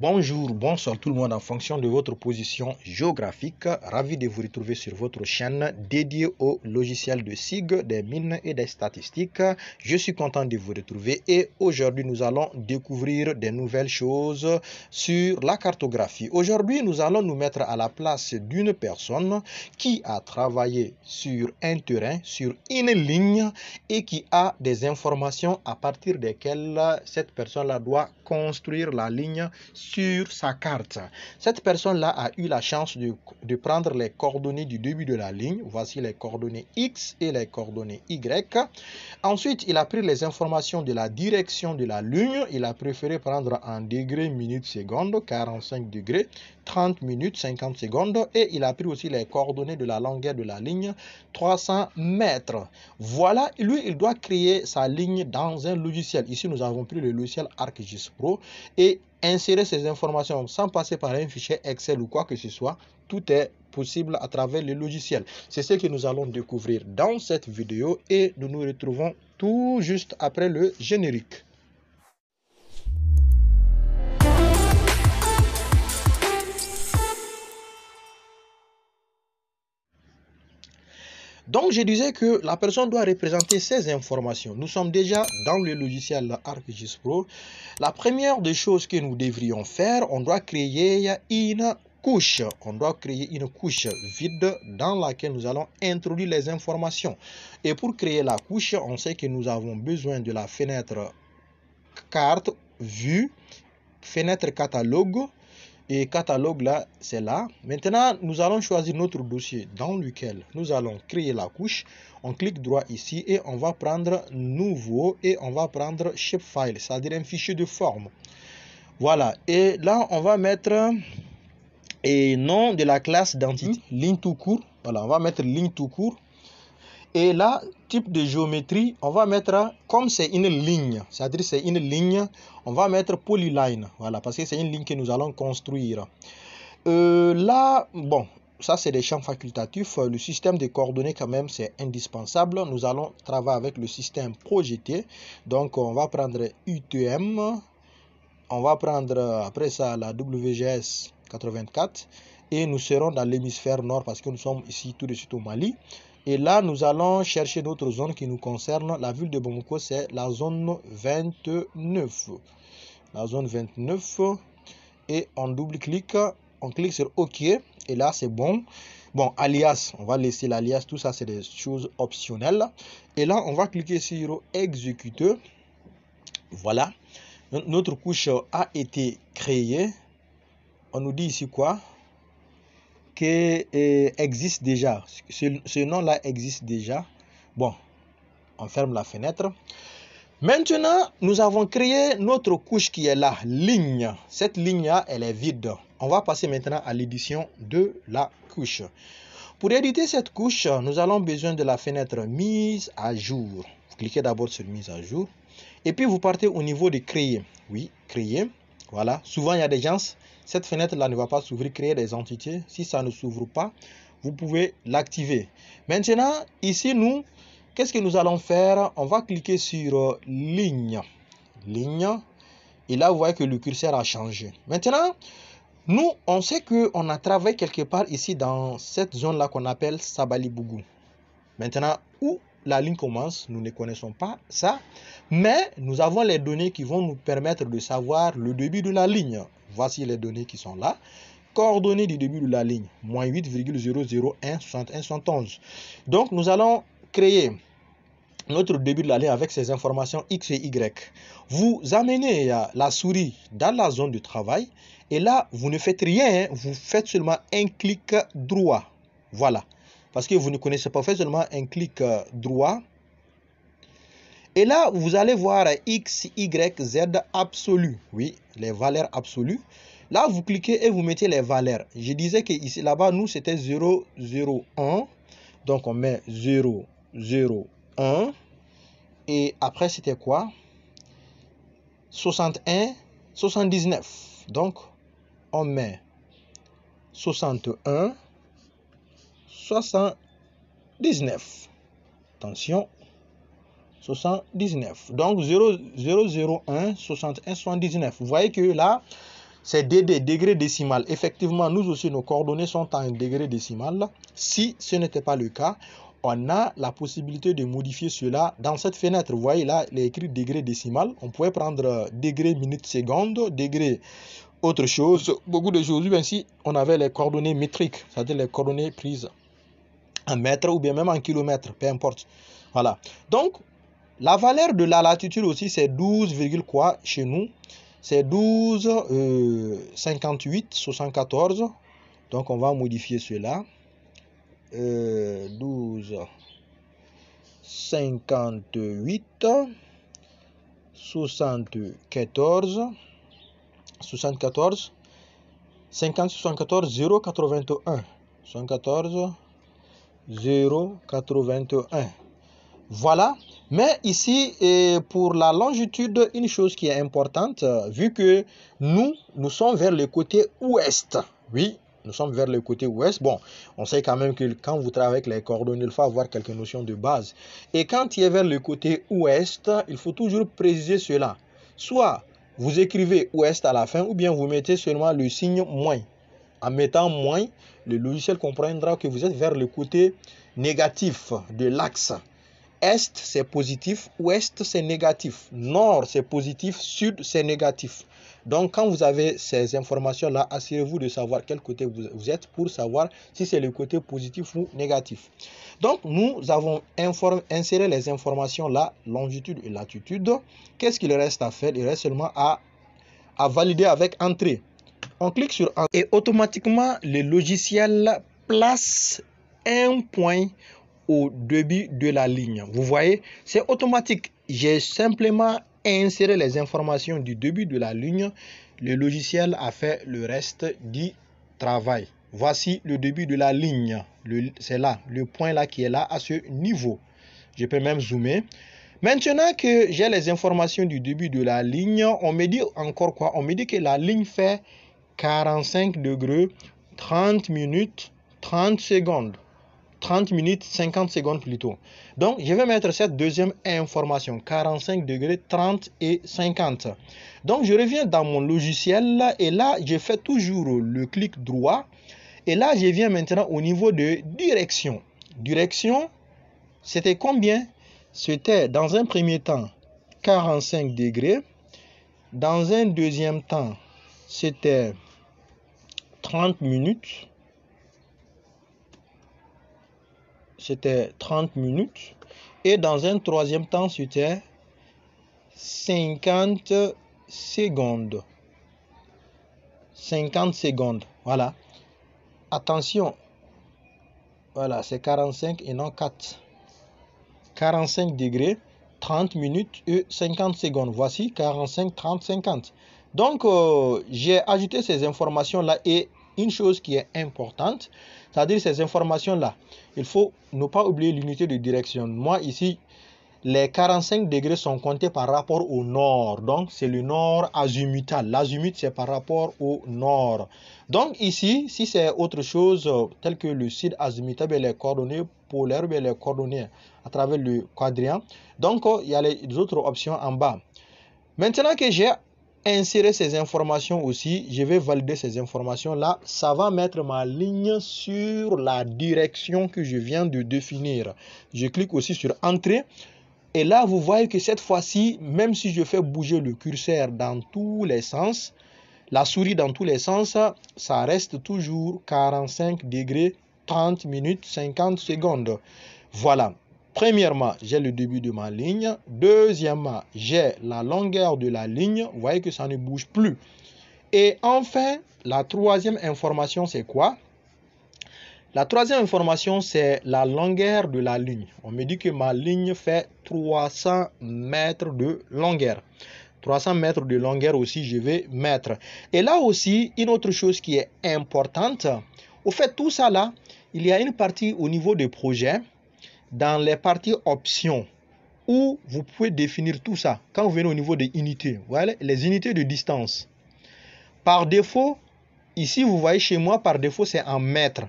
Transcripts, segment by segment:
Bonjour, bonsoir tout le monde en fonction de votre position géographique. Ravi de vous retrouver sur votre chaîne dédiée au logiciel de SIG, des mines et des statistiques. Je suis content de vous retrouver et aujourd'hui nous allons découvrir des nouvelles choses sur la cartographie. Aujourd'hui nous allons nous mettre à la place d'une personne qui a travaillé sur un terrain, sur une ligne et qui a des informations à partir desquelles cette personne-là doit construire la ligne sur sa carte. Cette personne-là a eu la chance de, prendre les coordonnées du début de la ligne. Voici les coordonnées X et les coordonnées Y. Ensuite, il a pris les informations de la direction de la ligne. Il a préféré prendre en degrés, minutes, secondes, 45 degrés, 30 minutes, 50 secondes. Et il a pris aussi les coordonnées de la longueur de la ligne, 300 mètres. Voilà, lui, il doit créer sa ligne dans un logiciel. Ici, nous avons pris le logiciel ArcGIS Pro et insérer ces informations sans passer par un fichier Excel ou quoi que ce soit, tout est possible à travers le logiciel. C'est ce que nous allons découvrir dans cette vidéo et nous nous retrouvons tout juste après le générique. Donc, je disais que la personne doit représenter ses informations. Nous sommes déjà dans le logiciel ArcGIS Pro. La première des choses que nous devrions faire, on doit créer une couche. On doit créer une couche vide dans laquelle nous allons introduire les informations. Et pour créer la couche, on sait que nous avons besoin de la fenêtre carte, vue, fenêtre catalogue, et catalogue là, c'est là. Maintenant, nous allons choisir notre dossier dans lequel nous allons créer la couche. On clique droit ici et on va prendre nouveau et on va prendre shapefile, c'est-à-dire un fichier de forme. Voilà, et là on va mettre et nom de la classe d'entité, mhm. ligne tout court. Voilà, on va mettre ligne tout court et là, type de géométrie, on va mettre, comme c'est une ligne, c'est-à-dire c'est une ligne, on va mettre polyline, voilà, parce que c'est une ligne que nous allons construire. Euh, là, bon, ça c'est des champs facultatifs. Le système de coordonnées quand même c'est indispensable. Nous allons travailler avec le système projeté. Donc on va prendre UTM, on va prendre après ça la WGS 84 et nous serons dans l'hémisphère nord parce que nous sommes ici tout de suite au Mali. Et là, nous allons chercher d'autres zones qui nous concernent. La ville de Bamako, c'est la zone 29. La zone 29. Et on double-clique. On clique sur OK. Et là, c'est bon. Bon, alias, on va laisser l'alias. Tout ça, c'est des choses optionnelles. Et là, on va cliquer sur exécuter. Voilà. Notre couche a été créée. On nous dit ici quoi euh, existe déjà. Ce, nom-là existe déjà. Bon, on ferme la fenêtre. Maintenant, nous avons créé notre couche qui est la ligne. Cette ligne-là, elle est vide. On va passer maintenant à l'édition de la couche. Pour éditer cette couche, nous allons besoin de la fenêtre mise à jour. cliquez d'abord sur mise à jour. Et puis, vous partez au niveau de créer. Oui, créer. Voilà. Souvent, il y a des gens, cette fenêtre-là ne va pas s'ouvrir, créer des entités. Si ça ne s'ouvre pas, vous pouvez l'activer. Maintenant, ici, nous, qu'est-ce que nous allons faire On va cliquer sur euh, ligne. Ligne. Et là, vous voyez que le curseur a changé. Maintenant, nous, on sait qu'on a travaillé quelque part ici dans cette zone-là qu'on appelle Sabali Bougou. Maintenant, où la ligne commence, nous ne connaissons pas ça, mais nous avons les données qui vont nous permettre de savoir le début de la ligne. Voici les données qui sont là. Coordonnées du début de la ligne, moins 8,00171. Donc nous allons créer notre début de la ligne avec ces informations X et Y. Vous amenez la souris dans la zone de travail et là, vous ne faites rien, vous faites seulement un clic droit. Voilà parce que vous ne connaissez pas, fait, seulement un clic euh, droit. Et là, vous allez voir X, Y, Z absolu. Oui, les valeurs absolues. Là, vous cliquez et vous mettez les valeurs. Je disais que ici, là-bas, nous, c'était 0, 0, 1. Donc, on met 0, 0, 1. Et après, c'était quoi 61, 79. Donc, on met 61. 79. Attention. 79. Donc 001, 61, 79. Vous voyez que là, c'est DD, degré décimal. Effectivement, nous aussi, nos coordonnées sont en degré décimal. Si ce n'était pas le cas, on a la possibilité de modifier cela dans cette fenêtre. Vous voyez là, il est écrit degré décimal. On pourrait prendre euh, degré minute seconde, degré autre chose, beaucoup de choses. Ainsi, on avait les coordonnées métriques, c'est-à-dire les coordonnées prises un mètre ou bien même en kilomètre. peu importe. Voilà. Donc, la valeur de la latitude aussi, c'est 12, quoi chez nous C'est 12, 58, 74. Donc, on va modifier cela. Euh, 12, 58, 74, 74, 50, 74, 0, 81. 74, 0,81. Voilà. Mais ici, pour la longitude, une chose qui est importante, euh, vu que nous, nous sommes vers le côté ouest. Oui, nous sommes vers le côté ouest. Bon, on sait quand même que quand vous travaillez avec les coordonnées, il faut avoir quelques notions de base. Et quand il est vers le côté ouest, il faut toujours préciser cela. Soit vous écrivez ouest à la fin, ou bien vous mettez seulement le signe moins. En mettant moins, le logiciel comprendra que vous êtes vers le côté négatif de l'axe. Est, c'est positif. Ouest, c'est négatif. Nord, c'est positif. Sud, c'est négatif. Donc, quand vous avez ces informations-là, assurez-vous de savoir quel côté vous êtes pour savoir si c'est le côté positif ou négatif. Donc, nous avons inséré les informations-là, longitude et latitude. Qu'est-ce qu'il reste à faire Il reste seulement à, valider avec entrée. On clique sur et automatiquement le logiciel place un point au début de la ligne. Vous voyez, c'est automatique. J'ai simplement inséré les informations du début de la ligne. Le logiciel a fait le reste du travail. Voici le début de la ligne. C'est là, le point là qui est là à ce niveau. Je peux même zoomer. Maintenant que j'ai les informations du début de la ligne, on me dit encore quoi On me dit que la ligne fait 45 degrés 30 minutes 30 secondes. 30 minutes 50 secondes plutôt. Donc, je vais mettre cette deuxième information, 45 degrés, 30 et 50. Donc, je reviens dans mon logiciel et là, je fais toujours le clic droit. Et là, je viens maintenant au niveau de direction. Direction, c'était combien C'était dans un premier temps 45 degrés. Dans un deuxième temps, c'était 30 minutes. C'était 30 minutes. Et dans un troisième temps, c'était 50 secondes. 50 secondes. Voilà. Attention. Voilà, c'est 45 et non 4. 45 degrés, 30 minutes et 50 secondes. Voici 45, 30, 50. Donc, euh, j'ai ajouté ces informations-là et une chose qui est importante, c'est-à-dire ces informations-là, il faut ne pas oublier l'unité de direction. Moi, ici, les 45 degrés sont comptés par rapport au nord. Donc, c'est le nord azimutal. L'azimut, c'est par rapport au nord. Donc, ici, si c'est autre chose, euh, tel que le sud azimutal, ben, les coordonnées polaires, ben, les coordonnées à travers le quadrien. Donc, euh, il y a les autres options en bas. Maintenant que j'ai insérer ces informations aussi. Je vais valider ces informations-là. Ça va mettre ma ligne sur la direction que je viens de définir. Je clique aussi sur Entrée. Et là, vous voyez que cette fois-ci, même si je fais bouger le curseur dans tous les sens, la souris dans tous les sens, ça reste toujours 45 degrés, 30 minutes, 50 secondes. Voilà. Premièrement, j'ai le début de ma ligne. Deuxièmement, j'ai la longueur de la ligne. Vous voyez que ça ne bouge plus. Et enfin, la troisième information, c'est quoi La troisième information, c'est la longueur de la ligne. On me dit que ma ligne fait 300 mètres de longueur. 300 mètres de longueur aussi, je vais mettre. Et là aussi, une autre chose qui est importante, au fait, tout ça là, il y a une partie au niveau des projets dans les parties options où vous pouvez définir tout ça. Quand vous venez au niveau des unités, voilà, les unités de distance. Par défaut, ici vous voyez chez moi, par défaut c'est en mètres.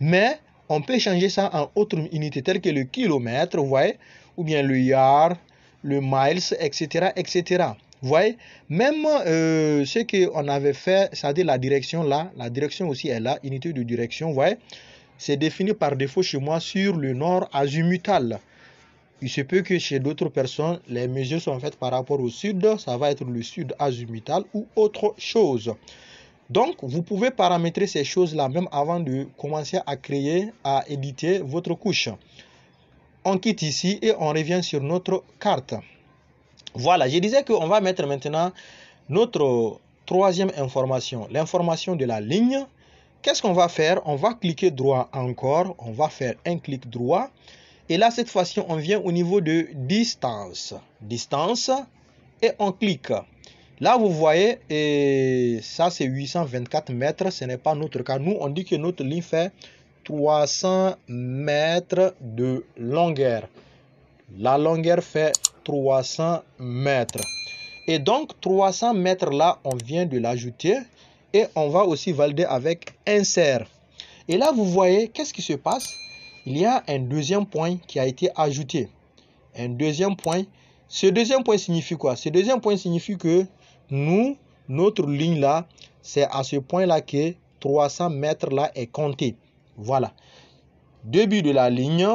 Mais on peut changer ça en autre unité telle que le kilomètre, vous voyez, ou bien le yard, le miles, etc. etc. Vous voyez, même euh, ce ce qu'on avait fait, c'est-à-dire la direction là, la direction aussi est là, unité de direction, vous voyez c'est défini par défaut chez moi sur le nord Azumital. Il se peut que chez d'autres personnes, les mesures sont faites par rapport au sud, ça va être le sud azimutal ou autre chose. Donc, vous pouvez paramétrer ces choses-là même avant de commencer à créer, à éditer votre couche. On quitte ici et on revient sur notre carte. Voilà, je disais qu'on va mettre maintenant notre troisième information, l'information de la ligne Qu'est-ce qu'on va faire On va cliquer droit encore, on va faire un clic droit. Et là, cette fois-ci, on vient au niveau de distance. Distance, et on clique. Là, vous voyez, et ça c'est 824 mètres, ce n'est pas notre cas. Nous, on dit que notre ligne fait 300 mètres de longueur. La longueur fait 300 mètres. Et donc, 300 mètres là, on vient de l'ajouter et on va aussi valider avec insert. Et là, vous voyez, qu'est-ce qui se passe Il y a un deuxième point qui a été ajouté. Un deuxième point. Ce deuxième point signifie quoi Ce deuxième point signifie que nous, notre ligne là, c'est à ce point là que 300 mètres là est compté. Voilà. Début de la ligne,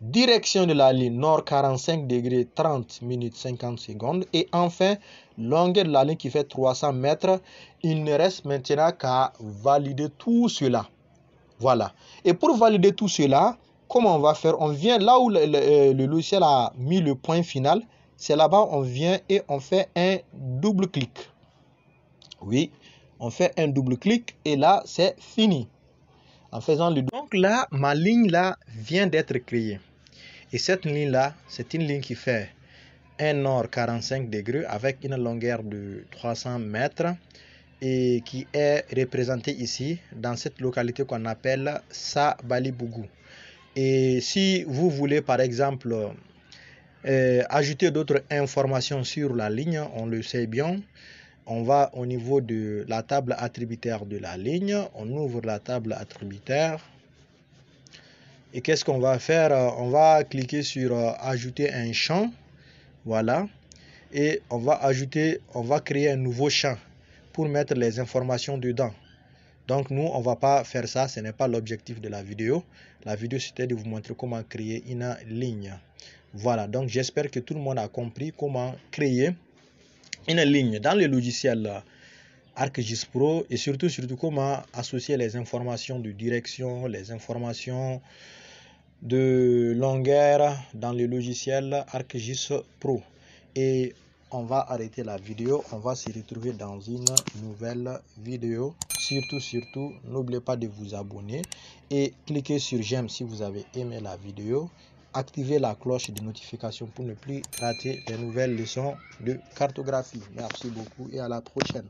direction de la ligne nord 45 degrés 30 minutes 50 secondes et enfin longueur de la ligne qui fait 300 mètres. Il ne reste maintenant qu'à valider tout cela. Voilà. Et pour valider tout cela, comment on va faire On vient là où euh, le, logiciel a mis le point final. C'est là-bas, on vient et on fait un double clic. Oui, on fait un double clic et là, c'est fini. En faisant le... Donc là, ma ligne là vient d'être créée. Et cette ligne-là, c'est une ligne qui fait un nord 45 degrés avec une longueur de 300 mètres et qui est représentée ici dans cette localité qu'on appelle Sabalibougou. Et si vous voulez par exemple euh, ajouter d'autres informations sur la ligne, on le sait bien, on va au niveau de la table attributaire de la ligne, on ouvre la table attributaire, et qu'est-ce qu'on va faire euh, On va cliquer sur euh, ajouter un champ. Voilà. Et on va ajouter, on va créer un nouveau champ pour mettre les informations dedans. Donc nous, on va pas faire ça, ce n'est pas l'objectif de la vidéo. La vidéo, c'était de vous montrer comment créer une ligne. Voilà, donc j'espère que tout le monde a compris comment créer une ligne dans le logiciel ArcGIS Pro et surtout, surtout comment associer les informations de direction, les informations de longueur dans le logiciel ArcGIS Pro. Et on va arrêter la vidéo, on va se retrouver dans une nouvelle vidéo. Surtout, surtout, n'oubliez pas de vous abonner et cliquez sur j'aime si vous avez aimé la vidéo. Activez la cloche de notification pour ne plus rater les nouvelles leçons de cartographie. Merci beaucoup et à la prochaine.